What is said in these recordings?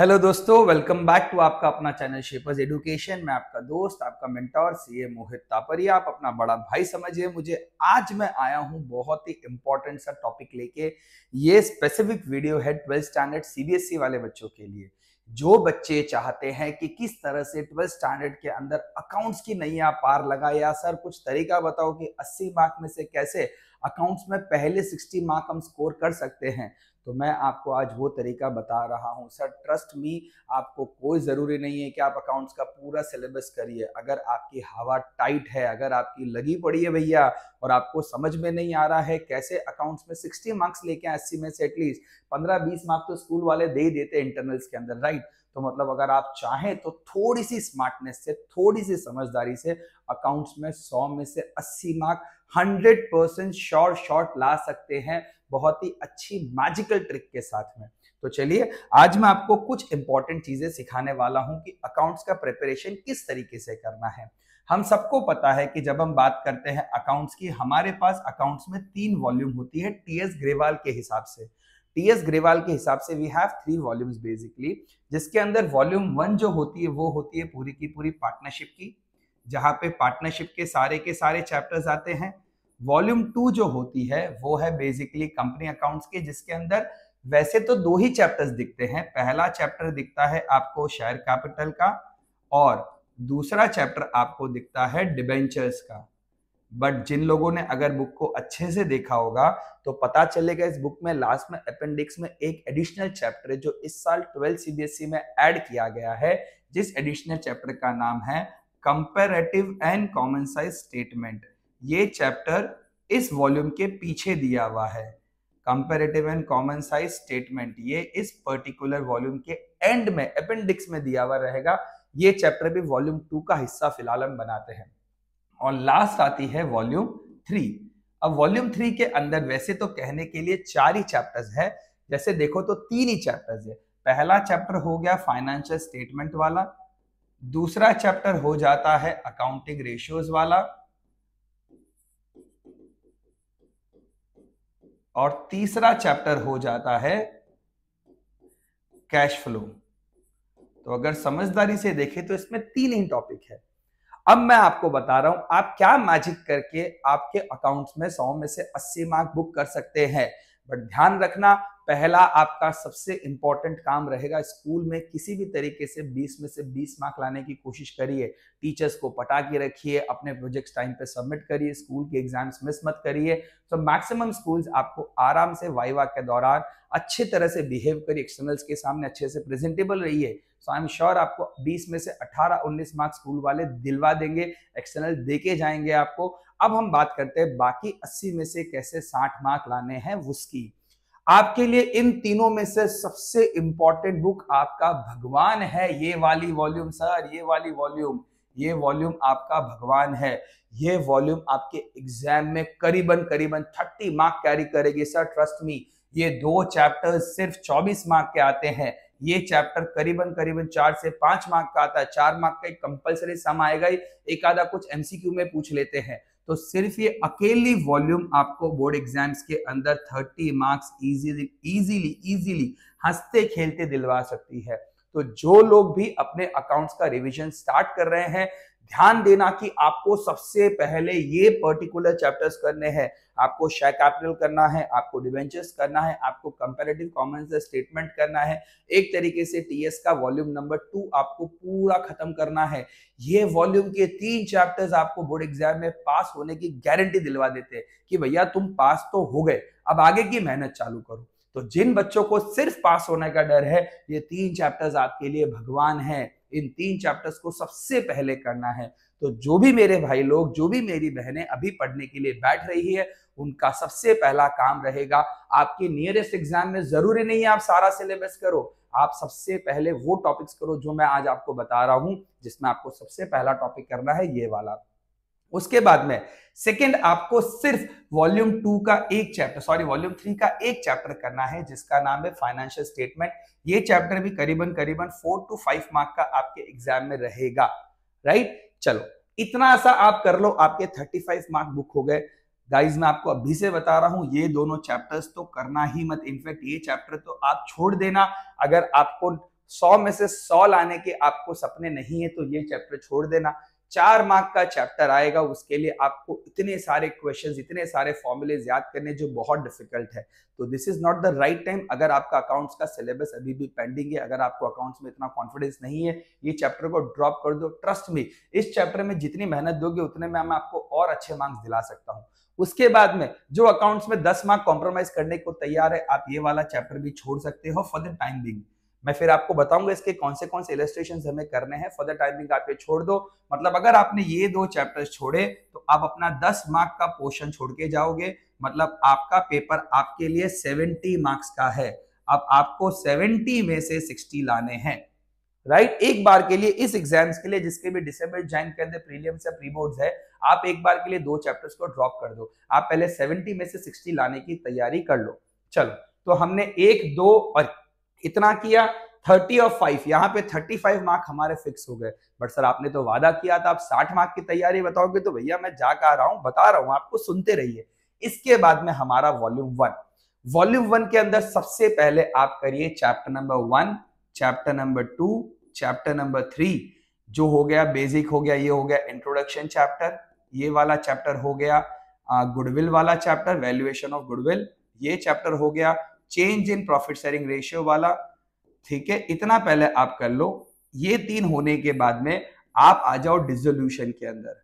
Hello दोस्तों welcome back to आपका अपना चैनल शेपर्स एडुकेशन मैं आपका दोस्त आपका मेंटोर सीए मोहित तापरिया आप अपना बड़ा भाई समझिए मुझे आज मैं आया हूं बहुत ही इंपॉर्टेंट सा टॉपिक लेके ये स्पेसिफिक वीडियो है ट्वेल्थ स्टैंडर्ड सीबीएसई वाले बच्चों के लिए जो बच्चे चाहते हैं कि किस तरह से ट्वेल्थ स्टैंडर्ड के अंदर अकाउंट्स की नैया पार लगा या सर कुछ तरीका बताओ कि 80 मार्क में से कैसे अकाउंट्स में पहले 60 मार्क हम स्कोर कर सकते हैं तो मैं आपको आज वो तरीका बता रहा हूँ सर ट्रस्ट मी आपको कोई ज़रूरी नहीं है कि आप अकाउंट्स का पूरा सिलेबस करिए अगर आपकी हवा टाइट है अगर आपकी लगी पड़ी है भैया और आपको समझ में नहीं आ रहा है कैसे अकाउंट्स में सिक्सटी मार्क्स लेके अस्सी में से एटलीस्ट पंद्रह बीस मार्क्स तो स्कूल वाले दे ही देते हैं इंटरनल्स के अंदर राइट तो मतलब अगर आप चाहें तो थोड़ी सी स्मार्टनेस से थोड़ी सी समझदारी से अकाउंट्स में 100 में से 80 मार्क 100 परसेंट शॉर्ट शॉर्ट ला सकते हैं बहुत ही अच्छी मैजिकल ट्रिक के साथ में तो चलिए आज मैं आपको कुछ इंपॉर्टेंट चीजें सिखाने वाला हूं कि अकाउंट्स का प्रिपरेशन किस तरीके से करना है हम सबको पता है कि जब हम बात करते हैं अकाउंट्स की हमारे पास अकाउंट्स में तीन वॉल्यूम होती है टीएस ग्रेवाल के हिसाब से टी एस ग्रेवाल के हिसाब से we have three volumes basically जिसके अंदर वॉल्यूम वन जो होती है वो होती है पूरी की पूरी पार्टनरशिप की जहाँ पे पार्टनरशिप के सारे के सारे चैप्टर्स आते हैं वॉल्यूम टू जो होती है वो है बेसिकली कंपनी अकाउंट्स के जिसके अंदर वैसे तो दो ही चैप्टर्स दिखते हैं पहला चैप्टर दिखता है आपको शेयर कैपिटल का और दूसरा चैप्टर आपको दिखता है डिबेंचर्स का बट जिन लोगों ने अगर बुक को अच्छे से देखा होगा तो पता चलेगा इस बुक में लास्ट में अपेंडिक्स में एक एडिशनल चैप्टर है जो इस साल ट्वेल्थ सीबीएसई e में ऐड किया गया है जिस एडिशनल चैप्टर का नाम है comparative and common size statement ये चैप्टर इस वॉल्यूम के पीछे दिया हुआ है comparative and common size statement ये इस पर्टिकुलर वॉल्यूम के एंड में अपेंडिक्स में दिया हुआ रहेगा ये चैप्टर भी वॉल्यूम टू का हिस्सा फिलहाल हम बनाते हैं और लास्ट आती है वॉल्यूम थ्री अब वॉल्यूम थ्री के अंदर वैसे तो कहने के लिए चार ही चैप्टर्स है जैसे देखो तो तीन ही चैप्टर्स है पहला चैप्टर हो गया फाइनेंशियल स्टेटमेंट वाला दूसरा चैप्टर हो जाता है अकाउंटिंग रेशियोज वाला और तीसरा चैप्टर हो जाता है कैश फ्लो तो अगर समझदारी से देखें तो इसमें तीन ही टॉपिक है अब मैं आपको बता रहा हूं आप क्या मैजिक करके आपके अकाउंट्स में सौ में से अस्सी मार्क बुक कर सकते हैं बट ध्यान रखना पहला आपका सबसे इंपॉर्टेंट काम रहेगा स्कूल में किसी भी तरीके से 20 में से 20 मार्क लाने की कोशिश करिए टीचर्स को पटा के रखिए अपने प्रोजेक्ट्स टाइम पे सबमिट करिए स्कूल के एग्जाम्स मिस मत करिए तो मैक्सिमम स्कूल्स आपको आराम से वाइवा के दौरान अच्छे तरह से बिहेव करिए एक्सटर्नल्स के सामने अच्छे से प्रेजेंटेबल रहिए सो आई एम श्योर आपको 20 में से 18 19 मार्क्स स्कूल वाले दिलवा देंगे एक्सटर्नल देके जाएंगे आपको अब हम बात करते हैं बाकी 80 में से कैसे 60 मार्क लाने हैं उसकी आपके लिए इन तीनों में से सबसे इंपॉर्टेंट बुक आपका भगवान है ये वाली वॉल्यूम सर ये वाली वॉल्यूम ये वॉल्यूम आपका भगवान है ये वॉल्यूम आपके एग्जाम में करीबन करीबन थर्टी मार्क कैरी करेगी सर ट्रस्ट मी ये दो चैप्टर सिर्फ चौबीस मार्क के आते हैं ये चैप्टर करीबन करीबन चार से पांच मार्क का आता है चार मार्क का एक कंपलसरी सम आएगा ही एक आधा कुछ एमसीक्यू में पूछ लेते हैं तो सिर्फ ये अकेली वॉल्यूम आपको बोर्ड एग्जाम्स के अंदर 30 मार्क्स इजीली इजीली इजीली हंसते खेलते दिलवा सकती है तो जो लोग भी अपने अकाउंट्स का रिवीजन स्टार्ट कर रहे हैं ध्यान देना कि आपको सबसे पहले ये पर्टिकुलर चैप्टर्स करने हैं आपको शेयर कैपिटल करना है आपको डिवेंचर्स करना है आपको कंपेरेटिव कॉमन स्टेटमेंट करना है एक तरीके से टीएस का वॉल्यूम नंबर टू आपको पूरा खत्म करना है ये वॉल्यूम के तीन चैप्टर्स आपको बोर्ड एग्जाम में पास होने की गारंटी दिलवा देते हैं कि भैया तुम पास तो हो गए अब आगे की मेहनत चालू करो तो जिन बच्चों को सिर्फ पास होने का डर है ये तीन चैप्टर्स आपके लिए भगवान है इन तीन चैप्टर्स को सबसे पहले करना है तो जो भी मेरे भाई लोग जो भी मेरी बहनें अभी पढ़ने के लिए बैठ रही है उनका सबसे पहला काम रहेगा आपके नियरेस्ट एग्जाम में जरूरी नहीं है आप सारा सिलेबस करो आप सबसे पहले वो टॉपिक्स करो जो मैं आज आपको बता रहा हूं जिसमें आपको सबसे पहला टॉपिक करना है ये वाला उसके बाद में सेकेंड आपको सिर्फ वॉल्यूम टू का एक चैप्टर सॉरी वॉल्यूम थ्री का एक चैप्टर करना है जिसका नाम है फाइनेंशियल स्टेटमेंट ये चैप्टर भी करीबन करीबन फोर टू फाइव मार्क का आपके एग्जाम में रहेगा राइट चलो इतना सा आप कर लो आपके थर्टी फाइव मार्क बुक हो गए गाइज मैं आपको अभी से बता रहा हूं ये दोनों चैप्टर्स तो करना ही मत इनफैक्ट ये चैप्टर तो आप छोड़ देना अगर आपको सौ में से सौ लाने के आपको सपने नहीं है तो ये चैप्टर छोड़ देना चार मार्क का चैप्टर आएगा उसके लिए आपको इतने सारे क्वेश्चंस इतने सारे फॉर्मुलेज याद करने जो बहुत डिफिकल्ट है तो this is not the right time अगर आपका अकाउंट्स का सिलेबस अभी भी पेंडिंग है अगर आपको अकाउंट्स में इतना कॉन्फिडेंस नहीं है ये चैप्टर को ड्रॉप कर दो ट्रस्ट में इस चैप्टर में जितनी मेहनत दोगे उतने में मैं आपको और अच्छे मार्क्स दिला सकता हूँ उसके बाद में जो अकाउंट्स में दस मार्क कॉम्प्रोमाइज करने को तैयार है आप ये वाला चैप्टर भी छोड़ सकते हो फॉर द टाइम बिंग मैं फिर आपको बताऊंगा इसके कौन से कौन से इलेस्ट्रेशन हमें करने हैं फॉर द टाइमिंग आप ये छोड़ दो मतलब अगर आपने ये दो चैप्टर्स छोड़े तो आप अपना 10 मार्क का पोर्शन छोड़ के जाओगे मतलब आपका पेपर आपके लिए 70 मार्क्स का है अब आपको 70 में से 60 लाने हैं राइट right? एक बार के लिए इस एग्जाम्स के लिए जिसके भी डिसम्बर ज्वाइन कर दे प्रीलिम्स या प्री बोर्ड्स है आप एक बार के लिए दो चैप्टर्स को ड्रॉप कर दो आप पहले 70 में से 60 लाने की तैयारी कर लो चलो तो हमने एक दो और इतना किया थर्टी और फाइव यहाँ पे थर्टी फाइव मार्क हमारे फिक्स हो गए बट सर आपने तो वादा किया था आप साठ मार्क की तैयारी बताओगे तो भैया मैं जा कर रहा हूँ बता रहा हूँ आपको सुनते रहिए इसके बाद में हमारा वॉल्यूम वन वॉल्यूम वन के अंदर सबसे पहले आप करिए chapter number one chapter number two chapter number three जो हो गया बेसिक हो गया ये हो गया इंट्रोडक्शन चैप्टर ये वाला चैप्टर हो गया गुडविल वाला चैप्टर वैल्यूएशन ऑफ गुडविल ये चैप्टर हो गया change in profit sharing ratio वाला ठीक है इतना पहले आप कर लो ये तीन होने के बाद में आप आ जाओ डिजोल्यूशन के अंदर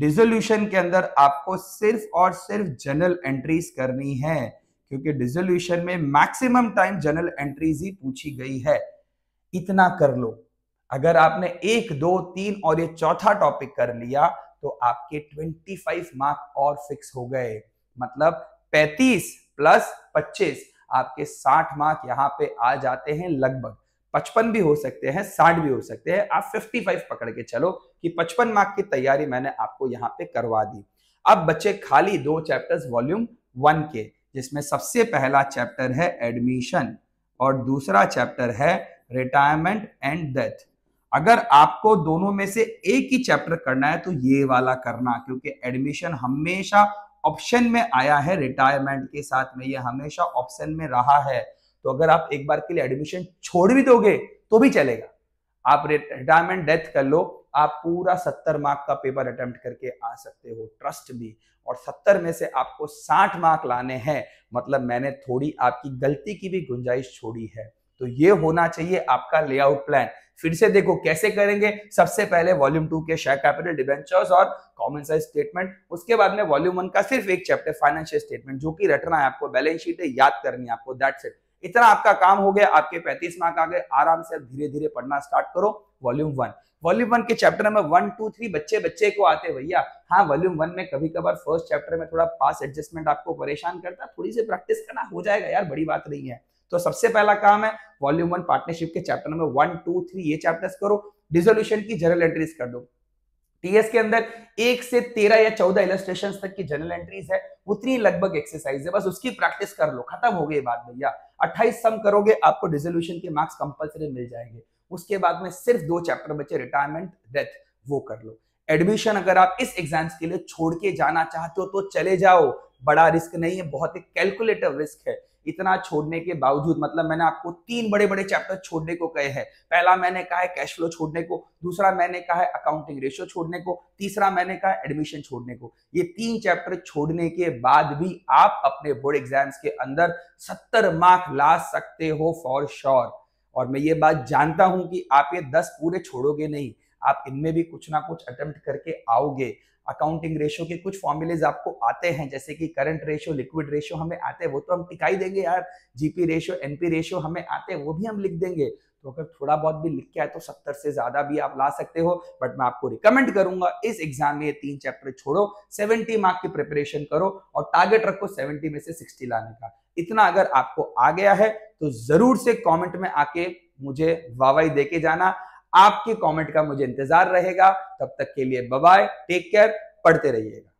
डिजोल्यूशन के अंदर आपको सिर्फ और सिर्फ जनरल एंट्रीज करनी है क्योंकि डिजोल्यूशन में मैक्सिमम टाइम जनरल एंट्रीज ही पूछी गई है इतना कर लो अगर आपने एक दो तीन और ये चौथा टॉपिक कर लिया तो आपके 25 मार्क और फिक्स हो गए मतलब 35 प्लस 25 आपके साठ मार्क यहाँ पे आ जाते हैं लगभग पचपन भी हो सकते हैं साठ भी हो सकते हैं आप फिफ्टी फाइव पकड़ के चलो कि पचपन मार्क की तैयारी मैंने आपको यहाँ पे करवा दी अब बच्चे खाली दो चैप्टर्स वॉल्यूम वन के जिसमें सबसे पहला चैप्टर है एडमिशन और दूसरा चैप्टर है रिटायरमेंट एंड डेथ अगर आपको दोनों में से एक ही चैप्टर करना है तो ये वाला करना क्योंकि एडमिशन हमेशा ऑप्शन में आया है रिटायरमेंट के साथ में ये हमेशा ऑप्शन में रहा है तो अगर आप एक बार के लिए एडमिशन छोड़ भी दोगे तो भी चलेगा आप रिटायरमेंट डेथ कर लो आप पूरा सत्तर मार्क का पेपर अटेम्प्ट करके आ सकते हो ट्रस्ट भी और सत्तर में से आपको साठ मार्क लाने हैं मतलब मैंने थोड़ी आपकी गलती की भी गुंजाइश छोड़ी है तो ये होना चाहिए आपका लेआउट प्लान फिर से देखो कैसे करेंगे सबसे पहले वॉल्यूम टू के शेयर कैपिटल डिवेंचर्स और कॉमन साइज स्टेटमेंट उसके बाद में वॉल्यूम वन का सिर्फ एक चैप्टर फाइनेंशियल स्टेटमेंट जो कि रटना है आपको बैलेंस शीट है याद करनी है आपको दैट्स इट इतना आपका काम हो गया आपके 35 मार्क आ गए आराम से धीरे धीरे पढ़ना स्टार्ट करो वॉल्यूम वन वॉल्यूम वन के chapter number one two three बच्चे बच्चे को आते भैया हाँ वॉल्यूम वन में कभी कभार फर्स्ट चैप्टर में थोड़ा पास एडजस्टमेंट आपको परेशान करता थोड़ी सी प्रैक्टिस करना हो जाएगा यार बड़ी बात नहीं है तो सबसे पहला काम है वॉल्यूम वन पार्टनरशिप के chapter number one two three ये चैप्टर्स करो डिजोल्यूशन की जनरल एंट्रीज कर दो टीएस के अंदर एक से तेरह या चौदह इलस्ट्रेशन तक की जनरल एंट्रीज है उतनी लगभग एक्सरसाइज है बस उसकी प्रैक्टिस कर लो खत्म हो गई बात भैया अट्ठाईस सम करोगे आपको डिजोल्यूशन के मार्क्स कंपलसरी मिल जाएंगे उसके बाद में सिर्फ दो चैप्टर बचे रिटायरमेंट डेथ वो कर लो एडमिशन अगर आप इस एग्जाम्स के लिए छोड़ के जाना चाहते हो तो चले जाओ बड़ा रिस्क नहीं है बहुत ही कैलकुलेटिव रिस्क है इतना छोड़ने के बावजूद मतलब मैंने आपको तीन बड़े बड़े चैप्टर छोड़ने को कहे हैं पहला मैंने कहा है कैश फ्लो छोड़ने को दूसरा मैंने कहा है अकाउंटिंग रेशियो छोड़ने को तीसरा मैंने कहा एडमिशन छोड़ने को ये तीन चैप्टर छोड़ने के बाद भी आप अपने बोर्ड एग्जाम्स के अंदर सत्तर मार्क ला सकते हो फॉर श्योर और मैं ये बात जानता हूं कि आप ये दस पूरे छोड़ोगे नहीं आप इनमें भी कुछ ना कुछ अटेम्प्ट करके आओगे अकाउंटिंग रेशो के कुछ फॉर्मुलेज आपको आते हैं जैसे कि करंट रेशो लिक्विड रेशो हमें आते हैं वो तो हम टिकाई देंगे यार जीपी रेशो एनपी रेशो हमें आते हैं वो भी हम लिख देंगे तो अगर थोड़ा बहुत भी लिख के आए तो सत्तर से ज्यादा भी आप ला सकते हो बट मैं आपको रिकमेंड करूंगा इस एग्जाम में ये तीन चैप्टर छोड़ो सेवेंटी मार्क की प्रिपरेशन करो और टारगेट रखो सेवेंटी में से सिक्सटी लाने का इतना अगर आपको आ गया है तो जरूर से कमेंट में आके मुझे वावाई देके जाना आपके कमेंट का मुझे इंतजार रहेगा तब तक के लिए बाय टेक केयर पढ़ते रहिएगा